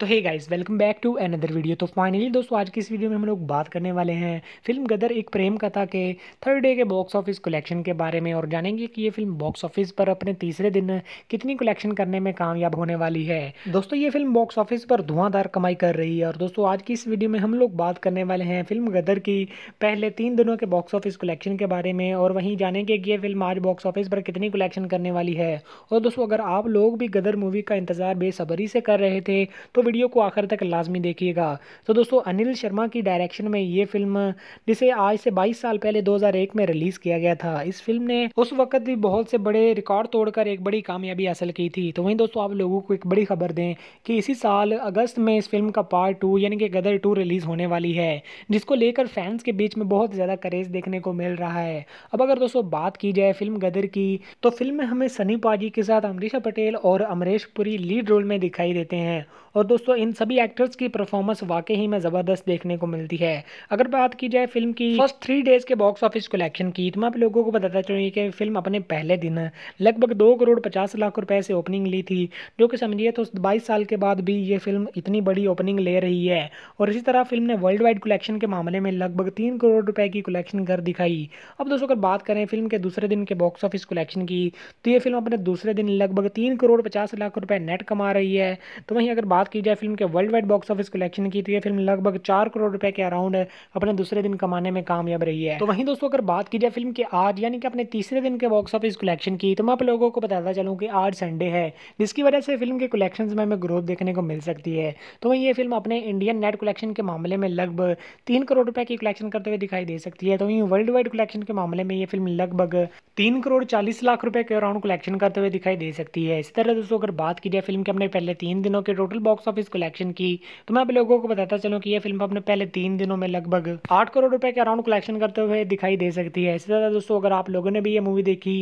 तो hey guys welcome back to another video तो finally दोस्तों आज की इस वीडियो में हम लोग बात करने वाले हैं फिल्म गदर एक प्रेम कथा के थर्ड डे के बॉक्स ऑफिस कलेक्शन के बारे में और जानेंगे कि ये फिल्म बॉक्स ऑफिस पर अपने तीसरे दिन कितनी कलेक्शन करने में कामयाब होने वाली है दोस्तों ये फिल्म बॉक्स ऑफिस पर धुआंधार कमाई कर रही है और दोस्तों आज की इस वीडियो में हम लोग बात करने वाले हैं फिल्म गदर की पहले तीन दिनों के बॉक्स ऑफिस कलेक्शन के बारे में और वहीं जानेंगे कि ये फिल्म आज बॉक्स ऑफिस पर कितनी कलेक्शन करने वाली है और दोस्तों अगर आप लोग भी गदर मूवी का इंतजार बेसब्री से कर रहे थे तो वीडियो को आखिर तक लाजमी देखिएगा तो दोस्तों अनिल शर्मा की डायरेक्शन में ये फिल्म जिसे आज से बाईस साल पहले दो में रिलीज़ किया गया था इस फिल्म ने उस वक्त भी बहुत से बड़े रिकॉर्ड तोड़कर एक बड़ी कामयाबी हासिल की थी तो वहीं दोस्तों आप लोगों को एक बड़ी खबर दें कि इसी साल अगस्त में इस फिल्म का पार्ट टू यानी कि गदर टू रिलीज़ होने वाली है जिसको लेकर फैंस के बीच में बहुत ज़्यादा करेज देखने को मिल रहा है अब अगर दोस्तों बात की जाए फिल्म गदर की तो फिल्म में हमें सनी पाजी के साथ अमरीशा पटेल और अमरेश पुरी लीड रोल में दिखाई देते हैं और दोस्तों दोस्तों इन सभी एक्टर्स की परफॉर्मेंस वाकई ही में ज़बरदस्त देखने को मिलती है अगर बात की जाए फिल्म की फर्स्ट थ्री डेज़ के बॉक्स ऑफिस कलेक्शन की तो मैं आप लोगों को बताता चलूँ कि फिल्म अपने पहले दिन लगभग दो करोड़ पचास लाख रुपए से ओपनिंग ली थी जो कि समझिए तो बाईस साल के बाद भी ये फिल्म इतनी बड़ी ओपनिंग ले रही है और इसी तरह फिल्म ने वर्ल्ड वाइड कलेक्शन के मामले में लगभग तीन करोड़ रुपए की कलेक्शन कर दिखाई अब दोस्तों अगर बात करें फिल्म के दूसरे दिन के बॉक्स ऑफिस कलेक्शन की तो ये फिल्म अपने दूसरे दिन लगभग तीन करोड़ पचास लाख रुपए नेट कमा रही है तो वहीं अगर बात की गया फिल्म के worldwide box office collection की तो ये फिल्म लगभग चार करोड़ रुपए के अराउंड अपने दूसरे दिन कमाने में कामयाब रही है तो वहीं दोस्तों अगर बात की जाए फिल्म के आज यानी कि अपने तीसरे दिन के बॉक्स ऑफिस कलेक्शन की तो मैं आप लोगों को बताता चलूँ कि आज संडे है जिसकी वजह से फिल्म के कलेक्शन में हमें ग्रोथ देखने को मिल सकती है तो वहीं ये फिल्म अपने इंडियन नेट कलेक्शन के मामले में लगभग तीन करोड़ रुपए की कलेक्शन करते हुए दिखाई दे सकती है तो वहीं वर्ल्ड वाइड कलेक्शन के मामले में ये फिल्म लगभग तीन करोड़ चालीस लाख रुपए के अराउंड कलेक्शन करते हुए दिखाई दे सकती है इसी तरह दोस्तों अगर बात की जाए फिल्म के अपने पहले तीन दिनों के total box office office collection की तो मैं आप लोगों को बताता चलूँ कि यह फिल्म अपने पहले तीन दिनों में लगभग आठ करोड़ रुपए के अराउंड कलेक्शन करते हुए दिखाई दे सकती है इससे ज़्यादा दोस्तों अगर आप लोगों ने भी ये मूवी देखी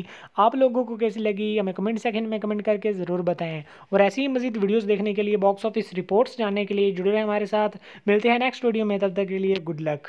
आप लोगों को कैसी लगी हमें कमेंट सेक्शन में कमेंट करके ज़रूर बताएं और ऐसी ही मजीद वीडियोज़ देखने के लिए बॉक्स ऑफिस रिपोर्ट्स जानने के लिए जुड़े रहे हमारे साथ मिलते हैं नेक्स्ट वीडियो में तब तक के लिए गुड लक